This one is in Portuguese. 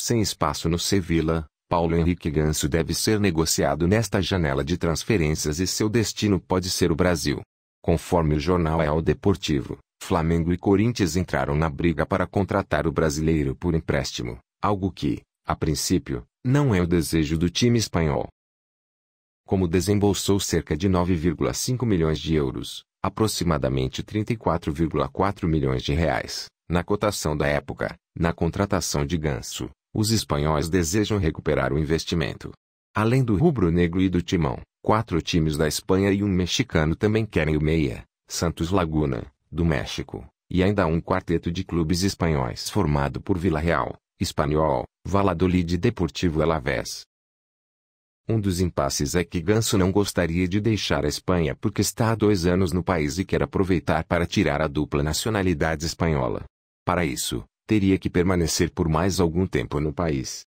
Sem espaço no Sevilla, Paulo Henrique Ganso deve ser negociado nesta janela de transferências e seu destino pode ser o Brasil. Conforme o jornal El Deportivo, Flamengo e Corinthians entraram na briga para contratar o brasileiro por empréstimo, algo que, a princípio, não é o desejo do time espanhol. Como desembolsou cerca de 9,5 milhões de euros, aproximadamente 34,4 milhões de reais, na cotação da época, na contratação de Ganso, os espanhóis desejam recuperar o investimento. Além do rubro-negro e do timão, quatro times da Espanha e um mexicano também querem o meia, Santos Laguna, do México, e ainda um quarteto de clubes espanhóis formado por Vila Real, Espanhol, Valladolid e Deportivo Alavés. Um dos impasses é que Ganso não gostaria de deixar a Espanha porque está há dois anos no país e quer aproveitar para tirar a dupla nacionalidade espanhola. Para isso, teria que permanecer por mais algum tempo no país